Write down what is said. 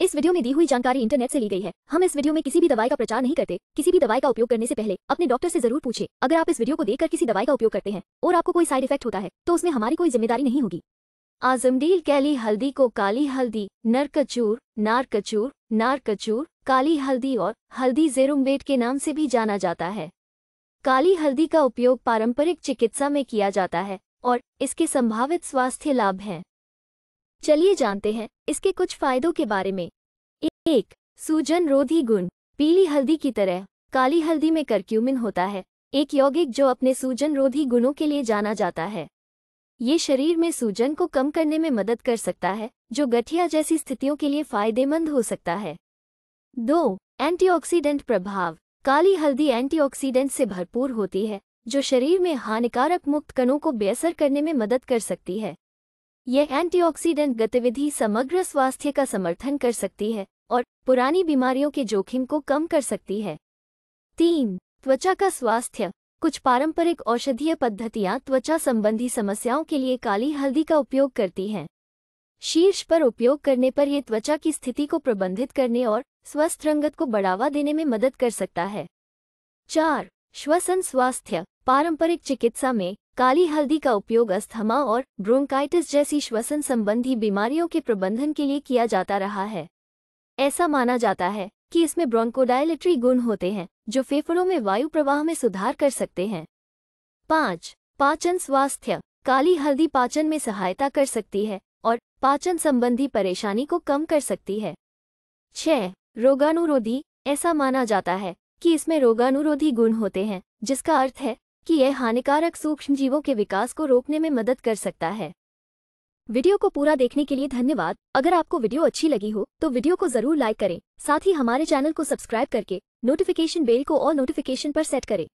इस वीडियो में दी हुई जानकारी इंटरनेट से ली गई है हम इस वीडियो में किसी भी दवाई का प्रचार नहीं करते किसी भी दवाई का उपयोग करने से पहले अपने डॉक्टर से जरूर पूछे अगर आप इस वीडियो को देखकर किसी दवाई का उपयोग करते हैं और आपको कोई साइड इफेक्ट होता है तो उसमें हमारी कोई जिम्मेदारी नहीं होगी आजमडील कैली हल्दी को काली हल्दी नरकचूर नारकचूर नारकचूर काली हल्दी और हल्दी जेरुम्बेट के नाम से भी जाना जाता है काली हल्दी का उपयोग पारंपरिक चिकित्सा में किया जाता है और इसके संभावित स्वास्थ्य लाभ हैं चलिए जानते हैं इसके कुछ फायदों के बारे में एक सूजन रोधी गुण पीली हल्दी की तरह काली हल्दी में करक्यूमिन होता है एक यौगिक जो अपने सूजन रोधी गुणों के लिए जाना जाता है ये शरीर में सूजन को कम करने में मदद कर सकता है जो गठिया जैसी स्थितियों के लिए फायदेमंद हो सकता है दो एंटीऑक्सीडेंट प्रभाव काली हल्दी एंटीऑक्सीडेंट से भरपूर होती है जो शरीर में हानिकारक मुक्त कणों को बेअसर करने में मदद कर सकती है यह एंटीऑक्सीडेंट गतिविधि समग्र स्वास्थ्य का समर्थन कर सकती है और पुरानी बीमारियों के जोखिम को कम कर सकती है तीन त्वचा का स्वास्थ्य कुछ पारंपरिक औषधीय पद्धतियां त्वचा संबंधी समस्याओं के लिए काली हल्दी का उपयोग करती हैं शीर्ष पर उपयोग करने पर यह त्वचा की स्थिति को प्रबंधित करने और स्वस्थ रंगत को बढ़ावा देने में मदद कर सकता है चार श्वसन स्वास्थ्य पारंपरिक चिकित्सा में काली हल्दी का उपयोग अस्थमा और ब्रोंकाइटिस जैसी श्वसन संबंधी बीमारियों के प्रबंधन के लिए किया जाता रहा है ऐसा माना जाता है कि इसमें ब्रोंकोडायलेटरी गुण होते हैं जो फेफड़ों में वायु प्रवाह में सुधार कर सकते हैं पाँच पाचन स्वास्थ्य काली हल्दी पाचन में सहायता कर सकती है और पाचन संबंधी परेशानी को कम कर सकती है छह रोगानुरोधी ऐसा माना जाता है कि इसमें रोगानुरोधी गुण होते हैं जिसका अर्थ है कि यह हानिकारक सूक्ष्म जीवों के विकास को रोकने में मदद कर सकता है वीडियो को पूरा देखने के लिए धन्यवाद अगर आपको वीडियो अच्छी लगी हो तो वीडियो को जरूर लाइक करें साथ ही हमारे चैनल को सब्सक्राइब करके नोटिफिकेशन बेल को और नोटिफिकेशन पर सेट करें